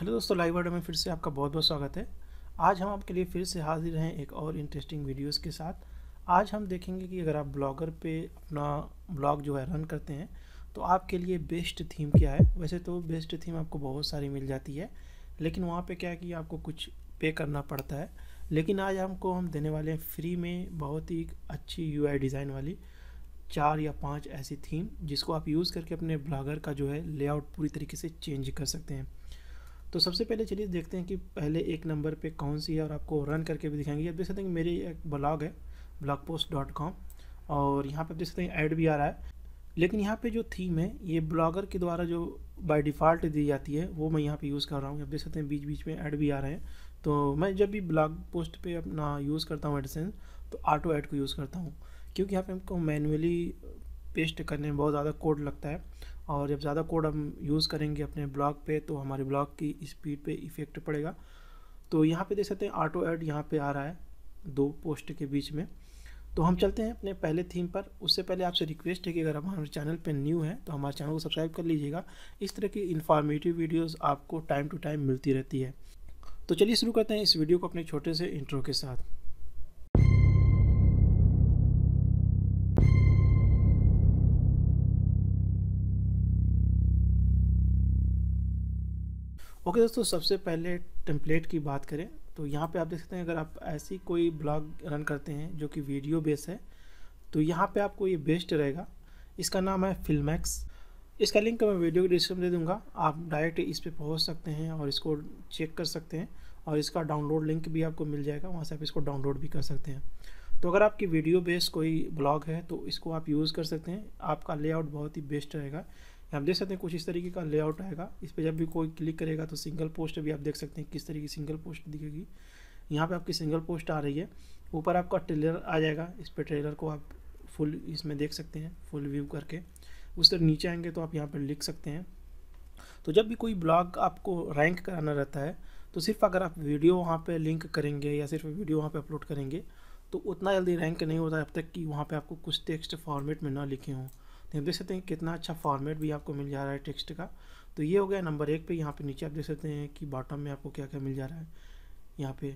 hello दोस्तों live word में फिर से आपका बहुत बहुत स्वागत है आज हम आपके लिए फिर से हाजिर हैं एक और इंटरेस्टिंग वीडियोस के साथ आज हम देखेंगे कि अगर आप ब्लॉगर पे अपना ब्लॉग जो है रन करते हैं तो आपके लिए बेस्ट थीम क्या है वैसे तो बेस्ट थीम आपको बहुत सारी मिल जाती है लेकिन वहाँ पर क्या है कि आपको कुछ पे करना पड़ता है लेकिन आज हमको हम देने वाले हैं फ्री में बहुत ही अच्छी यू डिज़ाइन वाली चार या पाँच ऐसी थीम जिसको आप यूज़ करके अपने ब्लॉगर का जो है लेआउट पूरी तरीके से चेंज कर सकते हैं तो सबसे पहले चलिए देखते हैं कि पहले एक नंबर पे कौन सी है और आपको रन करके भी दिखाएंगे आप देख सकते हैं मेरी एक ब्लॉग है ब्लॉग पोस्ट डॉट कॉम और यहाँ पर देख सकते हैं ऐड भी आ रहा है लेकिन यहाँ पे जो थीम है ये ब्लॉगर के द्वारा जो बाय डिफ़ॉल्ट दी जाती है वो मैं यहाँ पे यूज़ कर रहा हूँ आप देख सकते हैं बीच बीच में ऐड भी आ रहे हैं तो मैं जब भी ब्लॉग पोस्ट पर अपना यूज़ करता हूँ एडिसन तो ऑटो ऐड को यूज़ करता हूँ क्योंकि यहाँ पर हमको मैनुअली पेस्ट करने में बहुत ज़्यादा कोड लगता है और जब ज़्यादा कोड हम यूज़ करेंगे अपने ब्लॉग पे तो हमारे ब्लॉक की स्पीड पे इफ़ेक्ट पड़ेगा तो यहाँ पे देख सकते हैं ऑटो ऐड यहाँ पे आ रहा है दो पोस्ट के बीच में तो हम चलते हैं अपने पहले थीम पर उससे पहले आपसे रिक्वेस्ट है कि अगर आप हमारे चैनल पर न्यू हैं तो हमारे चैनल को सब्सक्राइब कर लीजिएगा इस तरह की इन्फॉर्मेटिव वीडियोज़ आपको टाइम टू टाइम मिलती रहती है तो चलिए शुरू करते हैं इस वीडियो को अपने छोटे से इंट्रो के साथ ओके दोस्तों सबसे पहले टेम्पलेट की बात करें तो यहाँ पे आप देख सकते हैं अगर आप ऐसी कोई ब्लॉग रन करते हैं जो कि वीडियो बेस है तो यहाँ पे आपको ये बेस्ट रहेगा इसका नाम है फिल्मैक्स इसका लिंक मैं वीडियो के डिस्क्रिप्शन दे दूँगा आप डायरेक्ट इस पर पहुँच सकते हैं और इसको चेक कर सकते हैं और इसका डाउनलोड लिंक भी आपको मिल जाएगा वहाँ से आप इसको डाउनलोड भी कर सकते हैं तो अगर आपकी वीडियो बेस कोई ब्लॉग है तो इसको आप यूज़ कर सकते हैं आपका लेआउट बहुत ही बेस्ट रहेगा हम देख सकते हैं कुछ इस तरीके का लेआउट आएगा इस पर जब भी कोई क्लिक करेगा तो सिंगल पोस्ट भी आप देख सकते हैं किस तरीके की सिंगल पोस्ट दिखेगी यहाँ पे आपकी सिंगल पोस्ट आ रही है ऊपर आपका ट्रेलर आ जाएगा इस पर ट्रेलर को आप फुल इसमें देख सकते हैं फुल व्यू करके उससे नीचे आएंगे तो आप यहाँ पर लिख सकते हैं तो जब भी कोई ब्लॉग आपको रैंक कराना रहता है तो सिर्फ अगर आप वीडियो वहाँ पर लिंक करेंगे या सिर्फ वीडियो वहाँ पर अपलोड करेंगे तो उतना जल्दी रैंक नहीं होता है अब तक कि वहाँ पर आपको कुछ टेक्स्ट फॉर्मेट में ना लिखे हों तो देख सकते हैं कितना अच्छा फॉर्मेट भी आपको मिल जा रहा है टेक्स्ट का तो ये हो गया नंबर एक पे यहाँ पे नीचे आप देख सकते हैं कि बॉटम में आपको क्या क्या मिल जा रहा है यहाँ पे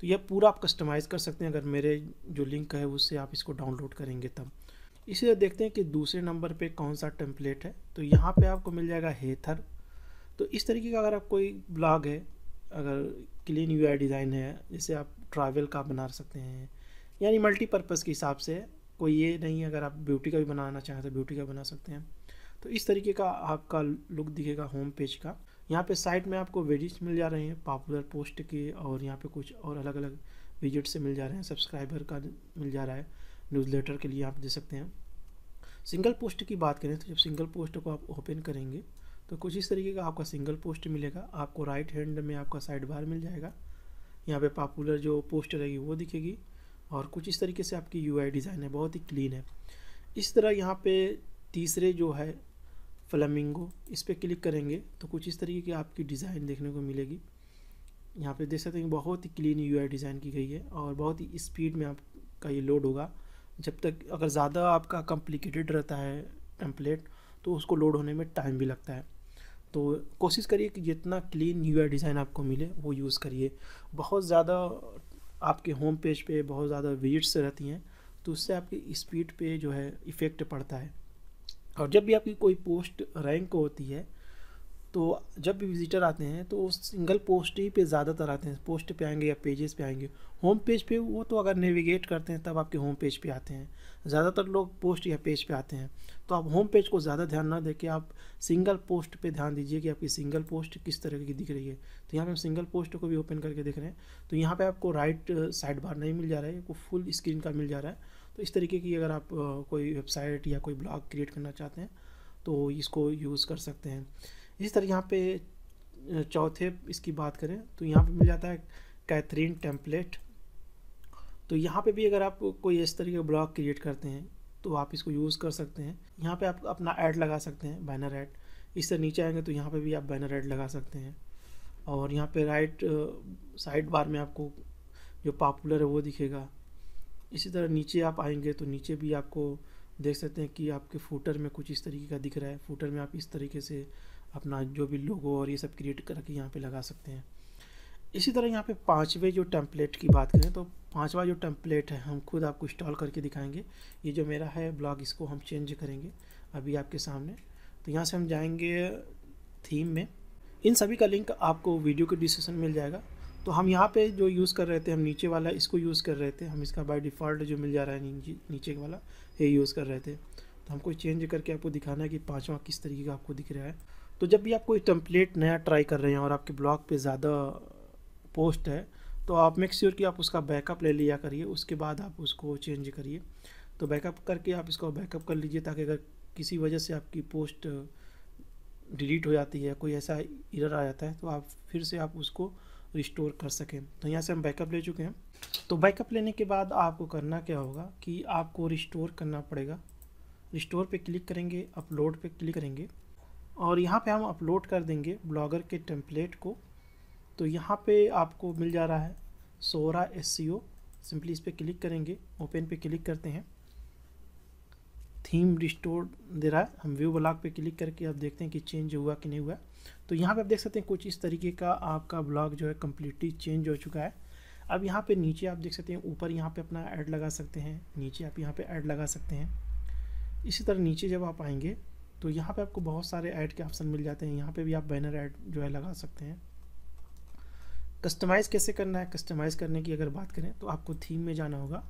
तो यह पूरा आप कस्टमाइज़ कर सकते हैं अगर मेरे जो लिंक है उससे आप इसको डाउनलोड करेंगे तब इसी तरह देखते हैं कि दूसरे नंबर पर कौन सा टेम्पलेट है तो यहाँ पर आपको मिल जाएगा हेथर तो इस तरीके का अगर आप कोई ब्लॉग है अगर क्लीन यू डिज़ाइन है जैसे आप ट्रैवल का बना सकते हैं यानी मल्टीपर्पज़ के हिसाब से कोई ये नहीं है अगर आप ब्यूटी का भी बनाना चाहें तो ब्यूटी का बना सकते हैं तो इस तरीके का आपका लुक दिखेगा होम पेज का यहाँ पे साइट में आपको वेडिट्स मिल जा रहे हैं पॉपुलर पोस्ट के और यहाँ पे कुछ और अलग अलग विजिट से मिल जा रहे हैं सब्सक्राइबर का मिल जा रहा है न्यूज़ लेटर के लिए आप दे सकते हैं सिंगल पोस्ट की बात करें तो जब सिंगल पोस्ट को आप ओपन करेंगे तो कुछ इस तरीके का आपका सिंगल पोस्ट मिलेगा आपको राइट हैंड में आपका साइड बार मिल जाएगा यहाँ पे पॉपुलर जो पोस्ट रहेगी वो दिखेगी और कुछ इस तरीके से आपकी यू डिज़ाइन है बहुत ही क्लीन है इस तरह यहाँ पे तीसरे जो है फ्लमिंगो इस पर क्लिक करेंगे तो कुछ इस तरीके की आपकी डिज़ाइन देखने को मिलेगी यहाँ पे देख सकते हैं बहुत ही क्लीन यू डिज़ाइन की गई है और बहुत ही स्पीड में आपका ये लोड होगा जब तक अगर ज़्यादा आपका कॉम्प्लिकेटेड रहता है टेम्पलेट तो उसको लोड होने में टाइम भी लगता है तो कोशिश करिए कि जितना क्लीन यू डिज़ाइन आपको मिले वो यूज़ करिए बहुत ज़्यादा आपके होम पेज पे बहुत ज़्यादा विजिट्स रहती हैं तो उससे आपकी स्पीड पे जो है इफ़ेक्ट पड़ता है और जब भी आपकी कोई पोस्ट रैंक होती है तो जब भी विजिटर आते हैं तो वो सिंगल पोस्ट ही पे ज़्यादातर आते हैं पोस्ट पे आएंगे या पेजेस पे आएंगे होम पेज पे वो तो अगर नेविगेट करते हैं तब आपके होम पेज पे आते हैं ज़्यादातर लोग पोस्ट या पेज पे आते हैं तो आप होम पेज को ज़्यादा ध्यान ना देके आप सिंगल पोस्ट पे ध्यान दीजिए कि आपकी सिंगल पोस्ट किस तरह की दिख रही है तो यहाँ पर हम सिंगल पोस्ट को भी ओपन करके देख रहे हैं तो यहाँ पर आपको राइट साइड बार नहीं मिल जा रहा है आपको फुल स्क्रीन का मिल जा रहा है तो इस तरीके की अगर आप कोई वेबसाइट या कोई ब्लॉग क्रिएट करना चाहते हैं तो इसको यूज़ कर सकते हैं इसी तरह यहाँ पे चौथे इसकी बात करें तो यहाँ पे मिल जाता है कैथरीन टेम्पलेट तो यहाँ पे भी अगर आप कोई इस तरीके का ब्लॉग क्रिएट करते हैं तो आप इसको यूज़ कर सकते हैं यहाँ पे आप अपना ऐड लगा सकते हैं बैनर ऐड इस तरह नीचे आएंगे तो यहाँ पे भी आप बैनर ऐड लगा सकते हैं और यहाँ पे राइट साइड बार में आपको जो पॉपुलर है वो दिखेगा इसी तरह नीचे आप आएंगे तो नीचे भी आपको देख सकते हैं कि आपके फूटर में कुछ इस तरीके का दिख रहा है फूटर में आप इस तरीके से अपना जो भी लोगो और ये सब क्रिएट करके यहाँ पे लगा सकते हैं इसी तरह यहाँ पे पाँचवें जो टेम्पलेट की बात करें तो पांचवा जो टेम्पलेट है हम खुद आपको इंस्टॉल करके दिखाएंगे ये जो मेरा है ब्लॉग इसको हम चेंज करेंगे अभी आपके सामने तो यहाँ से हम जाएंगे थीम में इन सभी का लिंक आपको वीडियो के डिस्क्रिप्शन मिल जाएगा तो हम यहाँ पे जो यूज़ कर रहे थे हम नीचे वाला इसको यूज़ कर रहे थे हम इसका बाय डिफ़ॉल्ट जो मिल जा रहा है नीचे वाला ये यूज़ कर रहे थे तो हमको चेंज करके आपको दिखाना है कि पाँचवा किस तरीके का आपको दिख रहा है तो जब भी आप कोई टेम्पलेट नया ट्राई कर रहे हैं और आपके ब्लॉग पे ज़्यादा पोस्ट है तो आप मेक श्योर कि आप उसका बैकअप ले लिया करिए उसके बाद आप उसको चेंज करिए तो बैकअप करके आप इसको बैकअप कर लीजिए ताकि अगर किसी वजह से आपकी पोस्ट डिलीट हो जाती है कोई ऐसा इरर आ जाता है तो आप फिर से आप उसको रिस्टोर कर सकें तो यहाँ से हम बैकअप ले चुके हैं तो बैकअप लेने के बाद आपको करना क्या होगा कि आपको रिस्टोर करना पड़ेगा रिस्टोर पे क्लिक करेंगे अपलोड पे क्लिक करेंगे और यहाँ पे हम अपलोड कर देंगे ब्लॉगर के टेम्पलेट को तो यहाँ पे आपको मिल जा रहा है सोरा एस सी ओ सिंपली इस पर क्लिक करेंगे ओपन पे क्लिक करते हैं थीम रिस्टोर दे रहा है हम व्यू ब्लॉग पे क्लिक करके आप देखते हैं कि चेंज हुआ कि नहीं हुआ तो यहाँ पे आप देख सकते हैं कुछ इस तरीके का आपका ब्लॉग जो है कम्प्लीटली चेंज हो चुका है अब यहाँ पे नीचे आप देख सकते हैं ऊपर यहाँ पे अपना ऐड लगा सकते हैं नीचे आप यहाँ पे ऐड लगा सकते हैं इसी तरह नीचे जब आप आएंगे तो यहाँ पे आपको बहुत सारे ऐड के ऑप्शन मिल जाते हैं यहाँ पे भी आप बैनर ऐड जो है लगा सकते हैं कस्टमाइज़ कैसे करना है कस्टमाइज़ करने की अगर बात करें तो आपको थीम में जाना होगा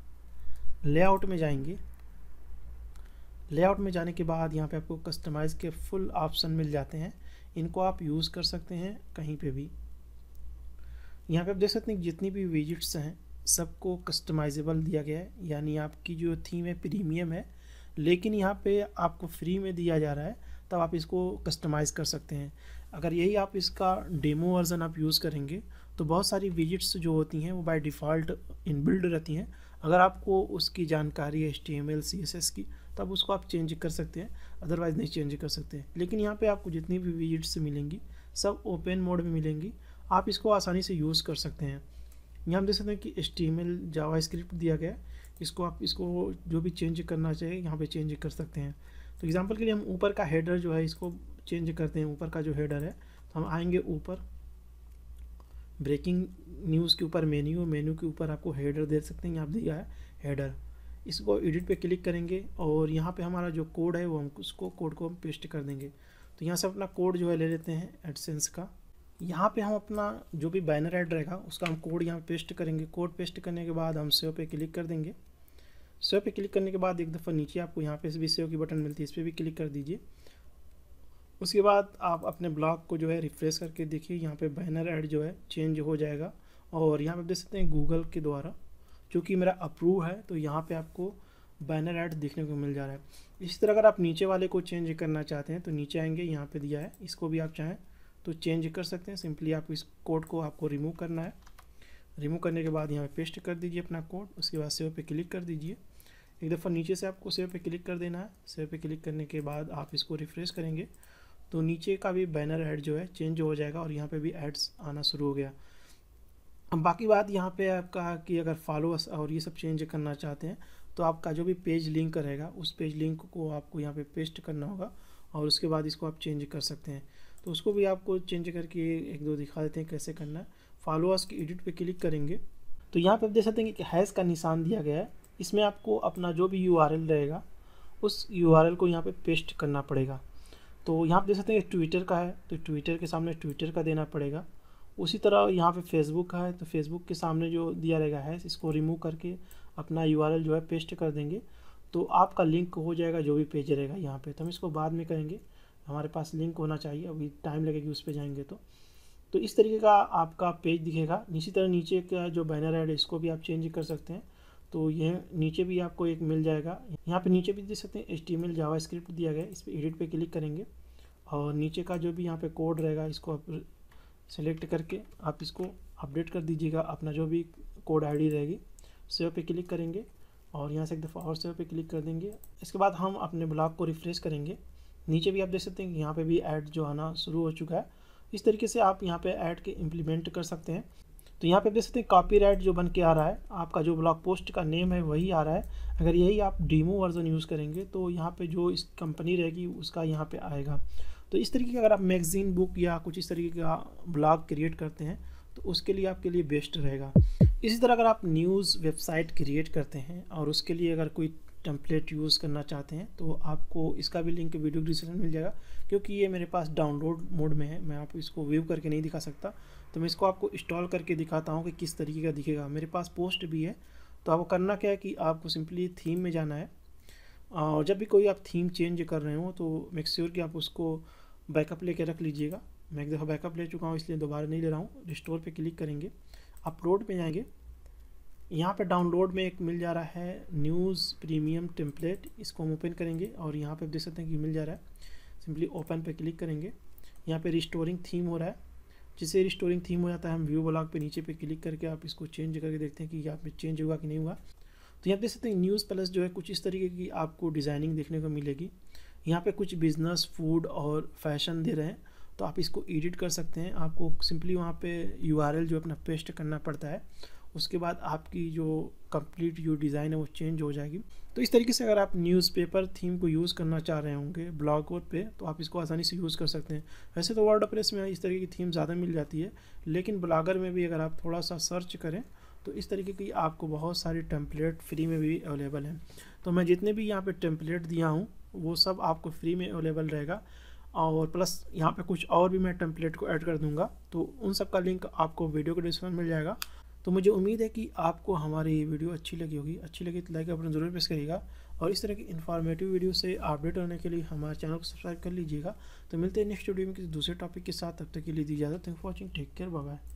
लेआउट में जाएंगे लेआउट में जाने के बाद यहाँ पे आपको कस्टमाइज़ के फुल ऑप्शन मिल जाते हैं इनको आप यूज़ कर सकते हैं कहीं पे भी यहाँ पे आप देख सकते हैं जितनी भी विजिट्स हैं सबको कस्टमाइजेबल दिया गया है यानी आपकी जो थीम है प्रीमियम है लेकिन यहाँ पे आपको फ्री में दिया जा रहा है तब आप इसको कस्टमाइज़ कर सकते हैं अगर यही आप इसका डेमो वर्ज़न आप यूज़ करेंगे तो बहुत सारी विजिट्स जो होती हैं वो बाय डिफ़ॉल्ट इनबिल्ड रहती हैं अगर आपको उसकी जानकारी है H T M L C S S की तब उसको आप चेंज कर सकते हैं अदरवाइज़ नहीं चेंज कर सकते हैं लेकिन यहाँ पे आपको जितनी भी विजिट्स मिलेंगी सब ओपन मोड में मिलेंगी आप इसको आसानी से यूज़ कर सकते हैं यहाँ हम देख सकते हैं कि S T M L JavaScript दिया गया है इसको आप इसको जो भी चेंज करना चाहिए यहाँ पे चेंज कर सकते हैं तो एग्जांपल के लिए हम ऊपर का हेडर जो है इसको चेंज करते हैं ऊपर का जो हेडर है तो हम आएंगे ऊपर ब्रेकिंग न्यूज़ के ऊपर मेन्यू मेन्यू के ऊपर आपको हेडर दे सकते हैं यहाँ दिया है हेडर इसको एडिट पे क्लिक करेंगे और यहाँ पे हमारा जो कोड है वो हम उसको कोड को हम पेस्ट कर देंगे तो यहाँ से अपना कोड जो है ले लेते हैं एडसेंस का यहाँ पे हम अपना जो भी बैनर ऐड रहेगा उसका हम कोड यहाँ पेस्ट करेंगे कोड पेस्ट करने के बाद हम सेव पे क्लिक कर देंगे सौ पे क्लिक करने के बाद एक दफ़ा नीचे आपको यहाँ पे भी सेव की बटन मिलती है इस पर भी क्लिक कर दीजिए उसके बाद आप अपने ब्लॉग को जो है रिफ़्रेश करके देखिए यहाँ पे बैनर ऐड जो है चेंज हो जाएगा और यहाँ पे देख सकते हैं गूगल के द्वारा चूँकि मेरा अप्रूव है तो यहाँ पर आपको बैनर ऐड देखने को मिल जा रहा है इसी तरह अगर आप नीचे वाले को चेंज करना चाहते हैं तो नीचे आएंगे यहाँ पर दिया है इसको भी आप चाहें तो चेंज कर सकते हैं सिंपली आपको इस कोड को आपको रिमूव करना है रिमूव करने के बाद यहाँ पे पेस्ट कर दीजिए अपना कोड उसके बाद सेव पे क्लिक कर दीजिए एक दफ़ा नीचे से आपको सेव पे क्लिक कर देना है सेव पे क्लिक करने के बाद आप इसको रिफ़्रेश करेंगे तो नीचे का भी बैनर हेड जो है चेंज हो जाएगा और यहाँ पे भी एड्स आना शुरू हो गया अब बाकी बात यहाँ पे आपका कि अगर फॉलोअर्स और ये सब चेंज करना चाहते हैं तो आपका जो भी पेज लिंक रहेगा उस पेज लिंक को आपको यहाँ पे पेस्ट करना होगा और उसके बाद इसको आप चेंज कर सकते हैं तो उसको भी आपको चेंज करके एक दो दिखा देते हैं कैसे करना है फॉलोअर्स की एडिट पे क्लिक करेंगे तो यहाँ पे आप देख सकते हैं कि हैश का निशान दिया गया है इसमें आपको अपना जो भी यू रहेगा उस यू को यहाँ पे पेस्ट करना पड़ेगा तो यहाँ पर देख सकते हैं ट्विटर का है तो ट्विटर के सामने ट्विटर का देना पड़ेगा उसी तरह यहाँ पे फेसबुक का है तो फेसबुक के सामने जो दिया रहेगा है इसको रिमूव करके अपना यू जो है पेस्ट कर देंगे तो आपका लिंक हो जाएगा जो भी पेज रहेगा यहाँ पे तो हम इसको बाद में करेंगे हमारे पास लिंक होना चाहिए अभी टाइम लगेगी उस पर जाएंगे तो तो इस तरीके का आपका पेज दिखेगा इसी तरह नीचे का जो बैनर है इसको भी आप चेंज कर सकते हैं तो यह नीचे भी आपको एक मिल जाएगा यहाँ पे नीचे भी देख सकते हैं H T M JavaScript दिया गया इस पर एडिट पे क्लिक करेंगे और नीचे का जो भी यहाँ पे कोड रहेगा इसको आप सेलेक्ट करके आप इसको अपडेट कर दीजिएगा अपना जो भी कोड आईडी रहेगी सेव पे क्लिक करेंगे और यहाँ से एक दफ़ा और सेव पे क्लिक कर देंगे इसके बाद हम अपने ब्लॉग को रिफ्रेश करेंगे नीचे भी आप देख सकते हैं यहाँ पर भी ऐड जो आना शुरू हो चुका है इस तरीके से आप यहाँ पे ऐड के इम्प्लीमेंट कर सकते हैं तो यहाँ पे देख सकते हैं कॉपीराइट जो बन के आ रहा है आपका जो ब्लॉग पोस्ट का नेम है वही आ रहा है अगर यही आप डीमो वर्जन यूज़ करेंगे तो यहाँ पे जो इस कंपनी रहेगी उसका यहाँ पे आएगा तो इस तरीके का अगर आप मैगज़ीन बुक या कुछ इस तरीके का ब्लॉग क्रिएट करते हैं तो उसके लिए आपके लिए बेस्ट रहेगा इसी तरह अगर आप न्यूज़ वेबसाइट क्रिएट करते हैं और उसके लिए अगर कोई टेम्पलेट यूज़ करना चाहते हैं तो आपको इसका भी लिंक वीडियो डिस्क्रिप्शन मिल जाएगा क्योंकि ये मेरे पास डाउनलोड मोड में है मैं आपको इसको व्यू करके नहीं दिखा सकता तो मैं इसको आपको इंस्टॉल करके दिखाता हूँ कि किस तरीके का दिखेगा मेरे पास पोस्ट भी है तो आपको करना क्या है कि आपको सिंपली थीम में जाना है और जब भी कोई आप थीम चेंज कर रहे हो तो मेक श्योर कि आप उसको बैकअप ले रख लीजिएगा मैं एक दफ़ा बैकअप ले चुका हूँ इसलिए दोबारा नहीं ले रहा हूँ रिस्टोर पर क्लिक करेंगे अपलोड पर जाएंगे यहाँ पे डाउनलोड में एक मिल जा रहा है न्यूज़ प्रीमियम टेम्पलेट इसको हम ओपन करेंगे और यहाँ पे आप देख सकते हैं कि मिल जा रहा है सिंपली ओपन पे क्लिक करेंगे यहाँ पे रिस्टोरिंग थीम हो रहा है जिसे रिस्टोरिंग थीम हो जाता है हम व्यू ब्लॉग पे नीचे पे क्लिक करके आप इसको चेंज करके देखते हैं कि यहाँ पे चेंज होगा कि नहीं हुआ तो यहाँ देख सकते हैं न्यूज़ प्लस जो है कुछ इस तरीके की आपको डिज़ाइनिंग देखने को मिलेगी यहाँ पर कुछ बिजनेस फूड और फैशन दे रहे हैं तो आप इसको एडिट कर सकते हैं आपको सिंपली वहाँ पर यू जो अपना पेस्ट करना पड़ता है उसके बाद आपकी जो कंप्लीट यू डिज़ाइन है वो चेंज हो जाएगी तो इस तरीके से अगर आप न्यूज़पेपर थीम को यूज़ करना चाह रहे होंगे ब्लॉग कोड पे तो आप इसको आसानी से यूज़ कर सकते हैं वैसे तो वर्ड प्रेस में इस तरीके की थीम ज़्यादा मिल जाती है लेकिन ब्लागर में भी अगर आप थोड़ा सा सर्च करें तो इस तरीके की आपको बहुत सारी टेम्पलेट फ्री में भी अवेलेबल हैं तो मैं जितने भी यहाँ पर टेम्पलेट दिया हूँ वो सब आपको फ्री में अवेलेबल रहेगा और प्लस यहाँ पे कुछ और भी मैं टेम्पलेट को ऐड कर दूँगा तो उन सब का लिंक आपको वीडियो के डिस्क्रिप्शन मिल जाएगा तो मुझे उम्मीद है कि आपको हमारी वीडियो अच्छी लगी होगी अच्छी लगी तो लाइक अपना ज़रूर प्रेस करिएगा और इस तरह की इन्फॉर्मेटिव वीडियो से अपडेट होने के लिए हमारे चैनल को सब्सक्राइब कर लीजिएगा तो मिलते हैं नेक्स्ट वीडियो में किसी दूसरे टॉपिक के साथ तब तक के लिए दी इजाज़त thank for watching take care bye